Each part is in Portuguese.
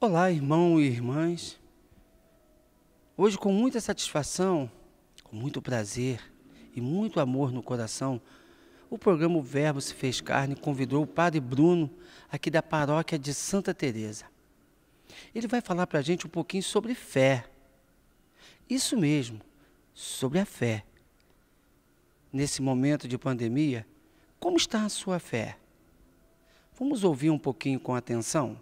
Olá, irmão e irmãs. Hoje, com muita satisfação, com muito prazer e muito amor no coração, o programa o Verbo se fez carne convidou o Padre Bruno, aqui da paróquia de Santa Teresa. Ele vai falar para a gente um pouquinho sobre fé. Isso mesmo, sobre a fé. Nesse momento de pandemia, como está a sua fé? Vamos ouvir um pouquinho com atenção?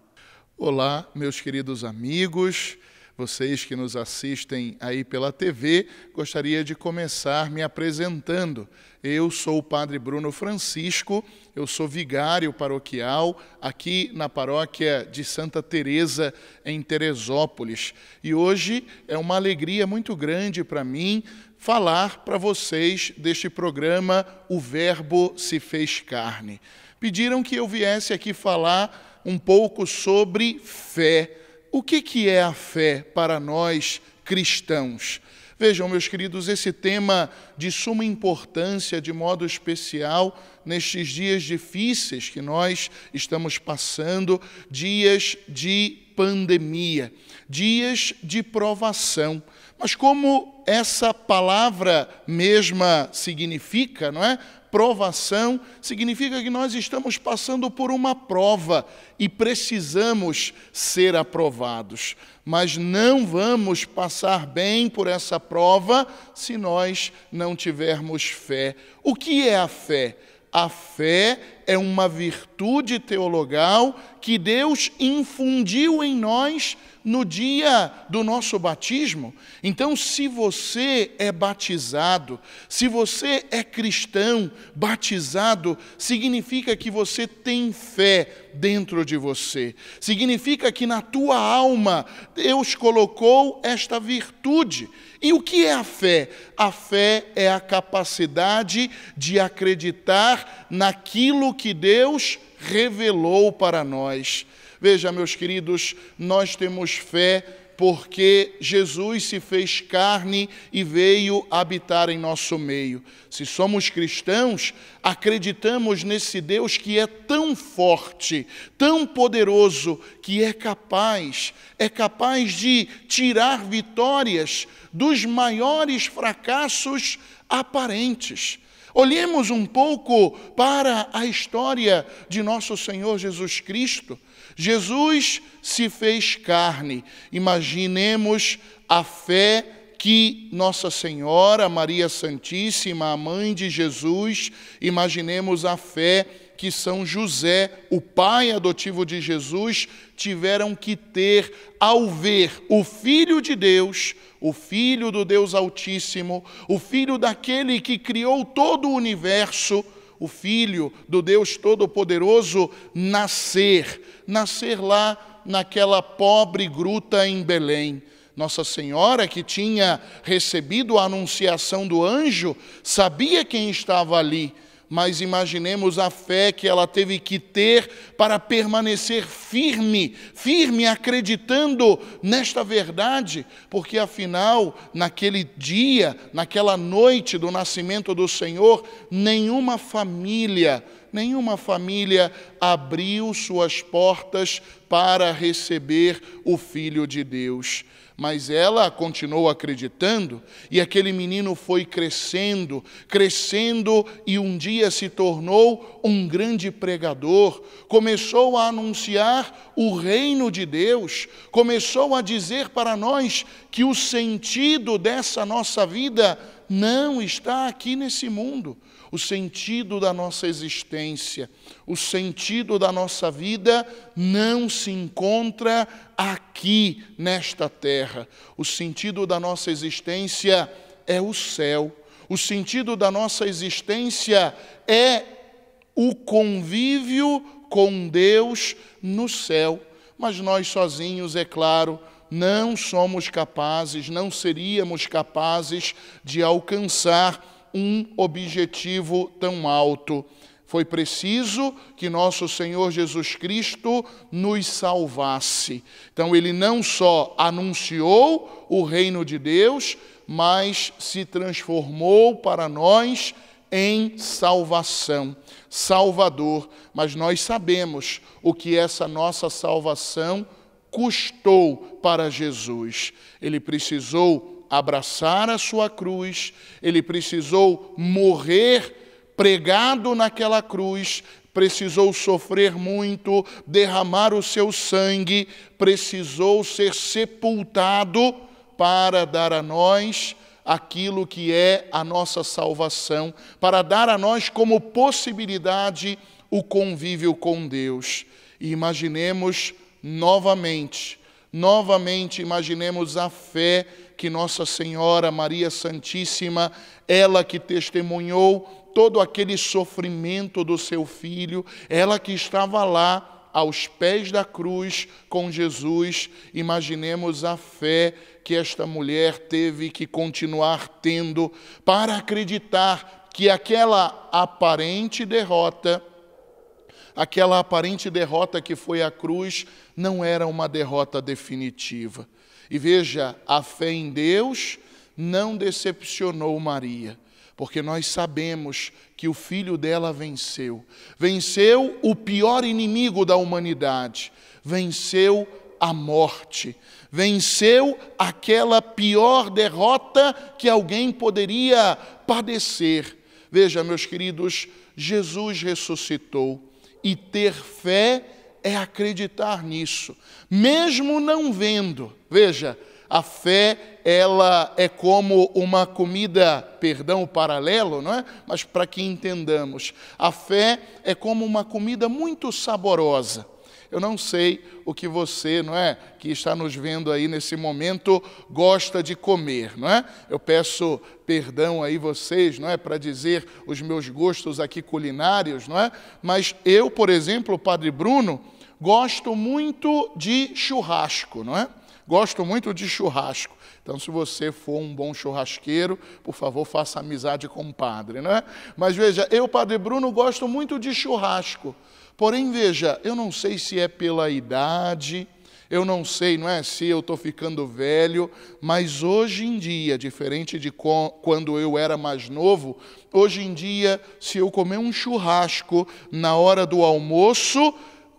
Olá, meus queridos amigos, vocês que nos assistem aí pela TV, gostaria de começar me apresentando. Eu sou o Padre Bruno Francisco, eu sou vigário paroquial aqui na paróquia de Santa Teresa em Teresópolis. E hoje é uma alegria muito grande para mim falar para vocês deste programa O Verbo se fez carne. Pediram que eu viesse aqui falar um pouco sobre fé. O que, que é a fé para nós cristãos? Vejam, meus queridos, esse tema de suma importância, de modo especial, nestes dias difíceis que nós estamos passando dias de pandemia, dias de provação. Mas como essa palavra mesma significa, não é? provação significa que nós estamos passando por uma prova e precisamos ser aprovados. Mas não vamos passar bem por essa prova se nós não tivermos fé. O que é a fé? A fé é uma virtude teologal que Deus infundiu em nós no dia do nosso batismo. Então, se você é batizado, se você é cristão, batizado, significa que você tem fé dentro de você, significa que na tua alma Deus colocou esta virtude. E o que é a fé? A fé é a capacidade de acreditar naquilo que Deus revelou para nós. Veja, meus queridos, nós temos fé porque Jesus se fez carne e veio habitar em nosso meio. Se somos cristãos, acreditamos nesse Deus que é tão forte, tão poderoso, que é capaz, é capaz de tirar vitórias dos maiores fracassos aparentes. Olhemos um pouco para a história de nosso Senhor Jesus Cristo. Jesus se fez carne. Imaginemos a fé que Nossa Senhora, Maria Santíssima, a mãe de Jesus, imaginemos a fé que São José, o pai adotivo de Jesus, tiveram que ter ao ver o Filho de Deus, o Filho do Deus Altíssimo, o Filho daquele que criou todo o universo, o Filho do Deus Todo-Poderoso, nascer, nascer lá naquela pobre gruta em Belém nossa Senhora, que tinha recebido a anunciação do anjo, sabia quem estava ali, mas imaginemos a fé que ela teve que ter para permanecer firme, firme acreditando nesta verdade, porque afinal, naquele dia, naquela noite do nascimento do Senhor, nenhuma família, nenhuma família abriu suas portas para receber o Filho de Deus. Mas ela continuou acreditando e aquele menino foi crescendo, crescendo e um dia se tornou um grande pregador. Começou a anunciar o reino de Deus, começou a dizer para nós que o sentido dessa nossa vida não está aqui nesse mundo. O sentido da nossa existência, o sentido da nossa vida não se encontra aqui, nesta terra. O sentido da nossa existência é o céu. O sentido da nossa existência é o convívio com Deus no céu. Mas nós sozinhos, é claro, não somos capazes, não seríamos capazes de alcançar um objetivo tão alto. Foi preciso que nosso Senhor Jesus Cristo nos salvasse. Então, ele não só anunciou o reino de Deus, mas se transformou para nós em salvação, Salvador. Mas nós sabemos o que essa nossa salvação custou para Jesus. Ele precisou abraçar a sua cruz, ele precisou morrer pregado naquela cruz, precisou sofrer muito, derramar o seu sangue, precisou ser sepultado para dar a nós aquilo que é a nossa salvação, para dar a nós como possibilidade o convívio com Deus. E imaginemos novamente Novamente, imaginemos a fé que Nossa Senhora Maria Santíssima, ela que testemunhou todo aquele sofrimento do seu filho, ela que estava lá aos pés da cruz com Jesus, imaginemos a fé que esta mulher teve que continuar tendo para acreditar que aquela aparente derrota aquela aparente derrota que foi a cruz não era uma derrota definitiva. E veja, a fé em Deus não decepcionou Maria, porque nós sabemos que o filho dela venceu. Venceu o pior inimigo da humanidade, venceu a morte, venceu aquela pior derrota que alguém poderia padecer. Veja, meus queridos, Jesus ressuscitou e ter fé é acreditar nisso, mesmo não vendo. Veja, a fé ela é como uma comida, perdão o paralelo, não é? Mas para que entendamos, a fé é como uma comida muito saborosa eu não sei o que você, não é, que está nos vendo aí nesse momento, gosta de comer, não é? Eu peço perdão aí vocês, não é, para dizer os meus gostos aqui culinários, não é? Mas eu, por exemplo, Padre Bruno, gosto muito de churrasco, não é? Gosto muito de churrasco. Então, se você for um bom churrasqueiro, por favor, faça amizade com o padre, não é? Mas veja, eu, Padre Bruno, gosto muito de churrasco. Porém, veja, eu não sei se é pela idade, eu não sei, não é se eu estou ficando velho, mas hoje em dia, diferente de quando eu era mais novo, hoje em dia, se eu comer um churrasco na hora do almoço,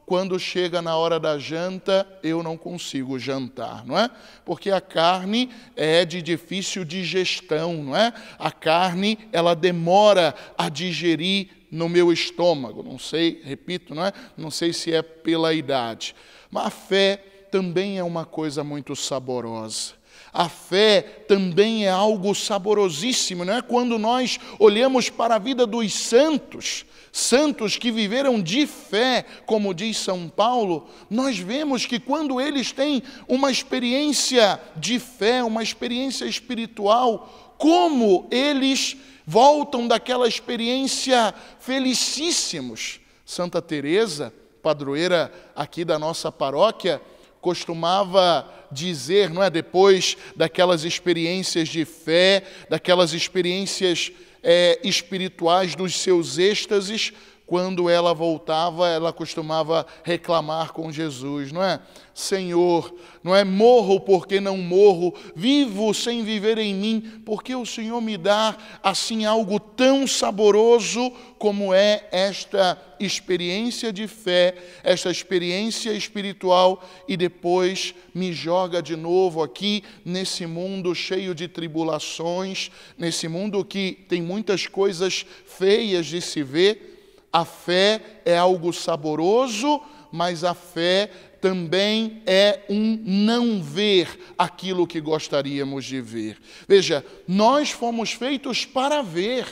quando chega na hora da janta, eu não consigo jantar, não é? Porque a carne é de difícil digestão, não é? A carne, ela demora a digerir no meu estômago. Não sei, repito, não é? Não sei se é pela idade. Mas a fé também é uma coisa muito saborosa. A fé também é algo saborosíssimo, não é? Quando nós olhamos para a vida dos santos, santos que viveram de fé, como diz São Paulo, nós vemos que quando eles têm uma experiência de fé, uma experiência espiritual, como eles voltam daquela experiência felicíssimos. Santa Teresa, padroeira aqui da nossa paróquia, costumava dizer, não é, depois daquelas experiências de fé, daquelas experiências é, espirituais, dos seus êxtases, quando ela voltava, ela costumava reclamar com Jesus, não é? Senhor, não é? Morro porque não morro, vivo sem viver em mim, porque o Senhor me dá assim algo tão saboroso como é esta experiência de fé, esta experiência espiritual e depois me joga de novo aqui nesse mundo cheio de tribulações, nesse mundo que tem muitas coisas feias de se ver a fé é algo saboroso, mas a fé também é um não ver aquilo que gostaríamos de ver. Veja, nós fomos feitos para ver.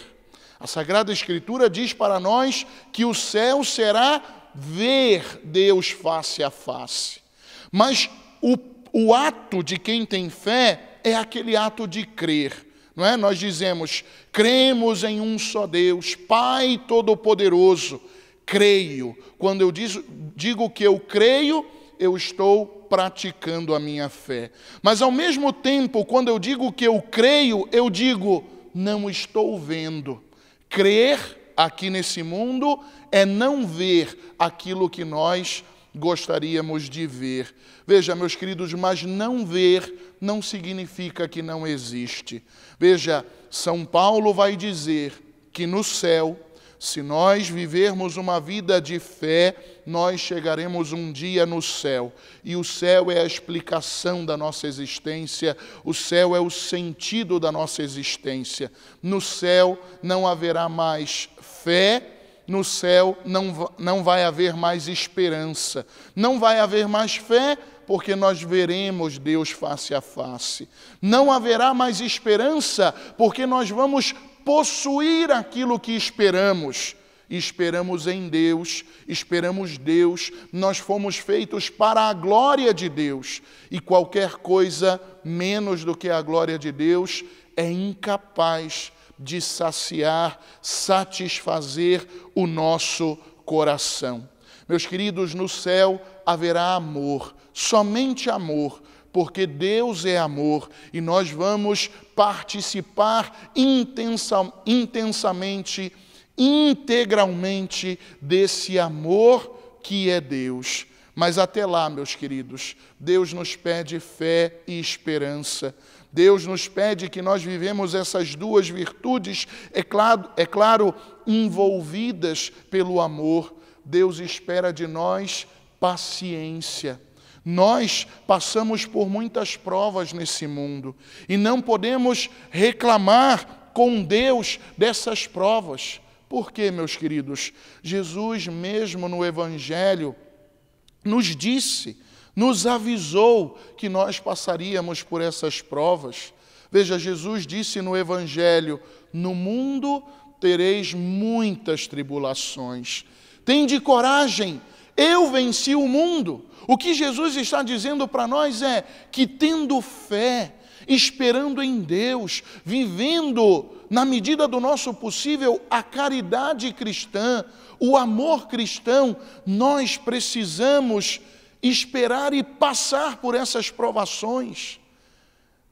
A Sagrada Escritura diz para nós que o céu será ver Deus face a face. Mas o, o ato de quem tem fé é aquele ato de crer. Não é? Nós dizemos: cremos em um só Deus, Pai Todo-Poderoso. Creio. Quando eu diz, digo que eu creio, eu estou praticando a minha fé. Mas ao mesmo tempo, quando eu digo que eu creio, eu digo: não estou vendo. Crer aqui nesse mundo é não ver aquilo que nós gostaríamos de ver. Veja, meus queridos, mas não ver não significa que não existe. Veja, São Paulo vai dizer que no céu, se nós vivermos uma vida de fé, nós chegaremos um dia no céu. E o céu é a explicação da nossa existência, o céu é o sentido da nossa existência. No céu não haverá mais fé, no céu não, não vai haver mais esperança. Não vai haver mais fé porque nós veremos Deus face a face. Não haverá mais esperança, porque nós vamos possuir aquilo que esperamos. Esperamos em Deus, esperamos Deus, nós fomos feitos para a glória de Deus, e qualquer coisa menos do que a glória de Deus é incapaz de saciar, satisfazer o nosso coração. Meus queridos, no céu haverá amor, somente amor, porque Deus é amor e nós vamos participar intensa, intensamente, integralmente desse amor que é Deus. Mas até lá, meus queridos, Deus nos pede fé e esperança. Deus nos pede que nós vivemos essas duas virtudes, é claro, é claro envolvidas pelo amor. Deus espera de nós paciência. Nós passamos por muitas provas nesse mundo e não podemos reclamar com Deus dessas provas. Por quê, meus queridos? Jesus, mesmo no Evangelho, nos disse, nos avisou que nós passaríamos por essas provas. Veja, Jesus disse no Evangelho: No mundo tereis muitas tribulações. Tende coragem, eu venci o mundo. O que Jesus está dizendo para nós é que tendo fé, esperando em Deus, vivendo na medida do nosso possível a caridade cristã, o amor cristão, nós precisamos esperar e passar por essas provações.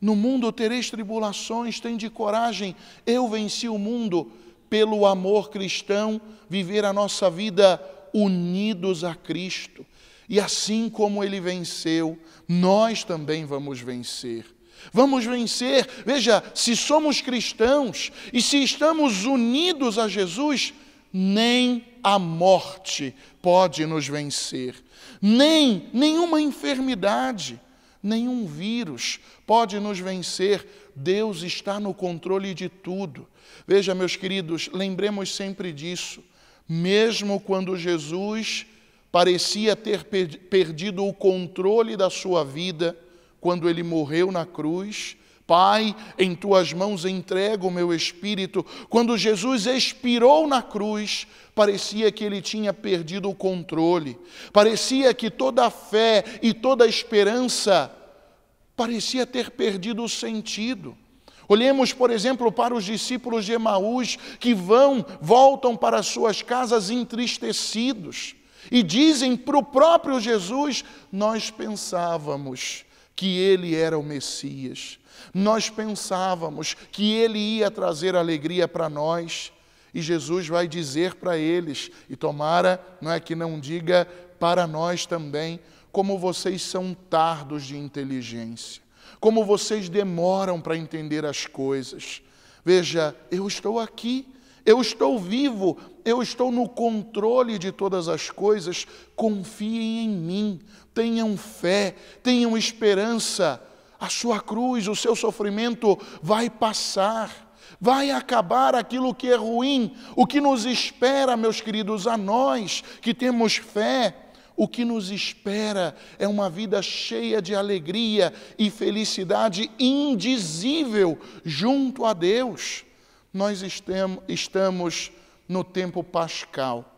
No mundo tereis tribulações, tende coragem. Eu venci o mundo pelo amor cristão, viver a nossa vida unidos a Cristo. E assim como ele venceu, nós também vamos vencer. Vamos vencer. Veja, se somos cristãos e se estamos unidos a Jesus, nem a morte pode nos vencer, nem nenhuma enfermidade, nenhum vírus pode nos vencer. Deus está no controle de tudo. Veja, meus queridos, lembremos sempre disso mesmo quando Jesus parecia ter perdido o controle da sua vida quando ele morreu na cruz. Pai, em tuas mãos entrego o meu espírito. Quando Jesus expirou na cruz, parecia que ele tinha perdido o controle, parecia que toda a fé e toda a esperança parecia ter perdido o sentido. Olhemos, por exemplo, para os discípulos de Emaús que vão, voltam para suas casas entristecidos e dizem para o próprio Jesus: Nós pensávamos que ele era o Messias, nós pensávamos que ele ia trazer alegria para nós. E Jesus vai dizer para eles, e tomara não é que não diga para nós também, como vocês são tardos de inteligência como vocês demoram para entender as coisas. Veja, eu estou aqui, eu estou vivo, eu estou no controle de todas as coisas. Confiem em mim, tenham fé, tenham esperança. A sua cruz, o seu sofrimento vai passar vai acabar aquilo que é ruim, o que nos espera, meus queridos, a nós que temos fé, o que nos espera é uma vida cheia de alegria e felicidade indizível junto a Deus. Nós estamos no tempo pascal,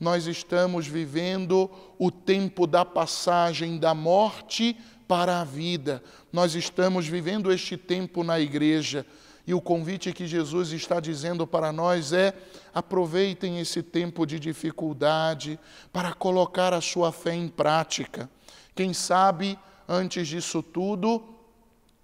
nós estamos vivendo o tempo da passagem da morte para a vida. Nós estamos vivendo este tempo na igreja e o convite que Jesus está dizendo para nós é: aproveitem esse tempo de dificuldade para colocar a sua fé em prática. Quem sabe, antes disso tudo,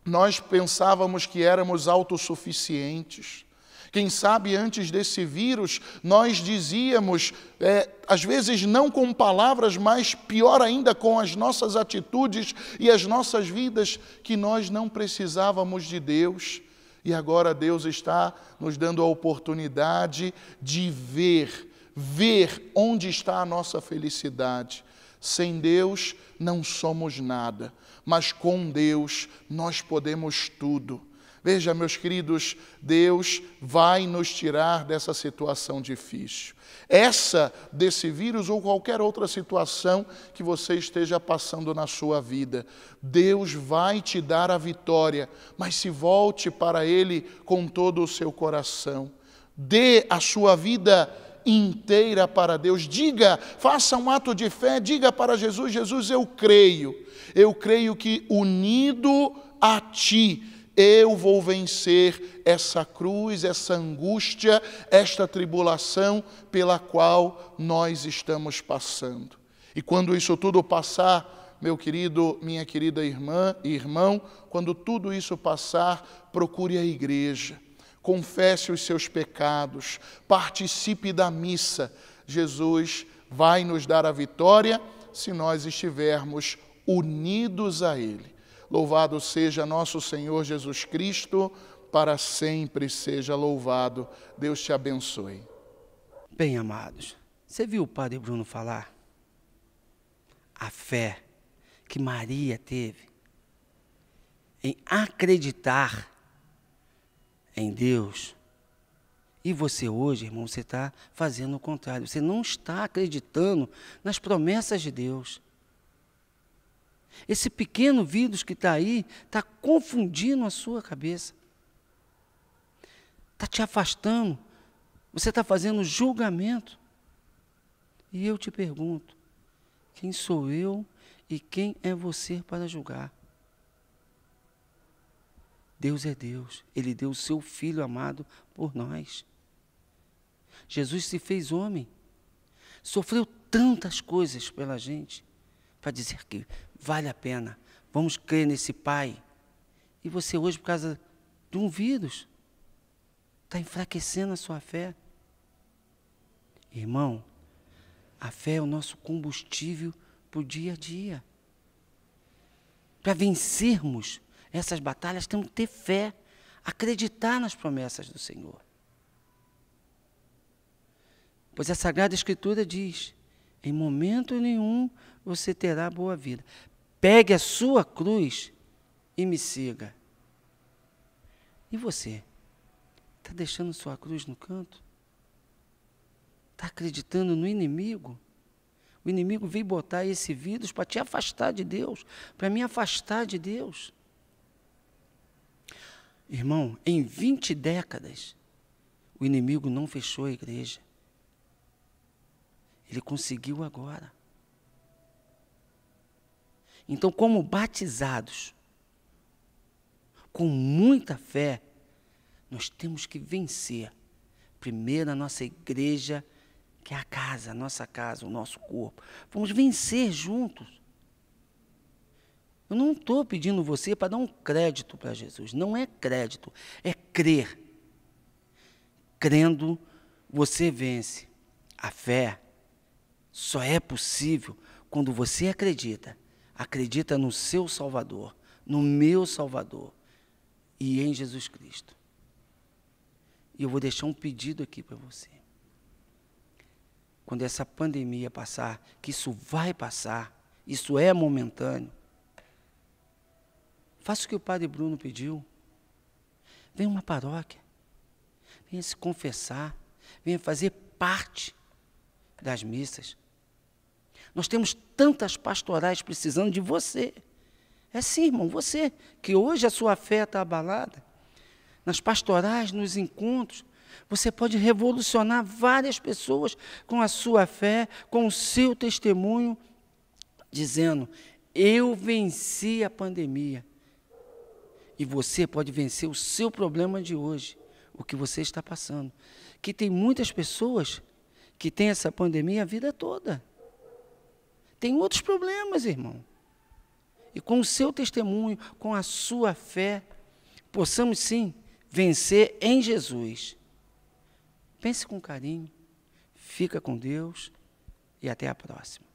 nós pensávamos que éramos autossuficientes quem sabe antes desse vírus, nós dizíamos, é, às vezes não com palavras, mas pior ainda com as nossas atitudes e as nossas vidas, que nós não precisávamos de Deus. E agora Deus está nos dando a oportunidade de ver, ver onde está a nossa felicidade. Sem Deus não somos nada, mas com Deus nós podemos tudo. Veja, meus queridos, Deus vai nos tirar dessa situação difícil. Essa desse vírus ou qualquer outra situação que você esteja passando na sua vida, Deus vai te dar a vitória, mas se volte para Ele com todo o seu coração. Dê a sua vida inteira para Deus. Diga, faça um ato de fé, diga para Jesus: Jesus, eu creio, eu creio que unido a Ti, eu vou vencer essa cruz, essa angústia, esta tribulação pela qual nós estamos passando. E quando isso tudo passar, meu querido, minha querida irmã e irmão, quando tudo isso passar, procure a igreja, confesse os seus pecados, participe da missa. Jesus vai nos dar a vitória se nós estivermos unidos a Ele. Louvado seja nosso Senhor Jesus Cristo, para sempre seja louvado. Deus te abençoe. Bem, amados, você viu o Padre Bruno falar? A fé que Maria teve em acreditar em Deus. E você hoje, irmão, você está fazendo o contrário. Você não está acreditando nas promessas de Deus. Esse pequeno vírus que está aí está confundindo a sua cabeça, está te afastando, você está fazendo julgamento. E eu te pergunto: quem sou eu e quem é você para julgar? Deus é Deus, Ele deu o seu Filho amado por nós. Jesus se fez homem, sofreu tantas coisas pela gente, para dizer que vale a pena. Vamos crer nesse Pai. E você hoje, por causa de um vírus, está enfraquecendo a sua fé. Irmão, a fé é o nosso combustível para o dia a dia. Para vencermos essas batalhas, temos que ter fé, acreditar nas promessas do Senhor. Pois a Sagrada Escritura diz: em momento nenhum você terá boa vida. Pegue a sua cruz e me siga. E você? Está deixando sua cruz no canto? Está acreditando no inimigo? O inimigo veio botar esse vírus para te afastar de Deus, para me afastar de Deus. Irmão, em 20 décadas, o inimigo não fechou a igreja. Ele conseguiu agora. Então, como batizados, com muita fé, nós temos que vencer primeiro a nossa igreja, que é a casa, a nossa casa, o nosso corpo. Vamos vencer juntos. Eu não estou pedindo você para dar um crédito para Jesus. Não é crédito, é crer. Crendo, você vence. A fé só é possível quando você acredita acredita no seu Salvador, no meu Salvador e em Jesus Cristo. E eu vou deixar um pedido aqui para você. Quando essa pandemia passar, que isso vai passar, isso é momentâneo. Faça o que o padre Bruno pediu. Venha uma paróquia. Venha se confessar. Venha fazer parte das missas. Nós temos tantas pastorais precisando de você. É sim, irmão, você, que hoje a sua fé está abalada. Nas pastorais, nos encontros, você pode revolucionar várias pessoas com a sua fé, com o seu testemunho, dizendo: Eu venci a pandemia. E você pode vencer o seu problema de hoje, o que você está passando. Que tem muitas pessoas que têm essa pandemia a vida toda tem outros problemas, irmão. E com o seu testemunho, com a sua fé, possamos sim vencer em Jesus. Pense com carinho, fica com Deus e até a próxima.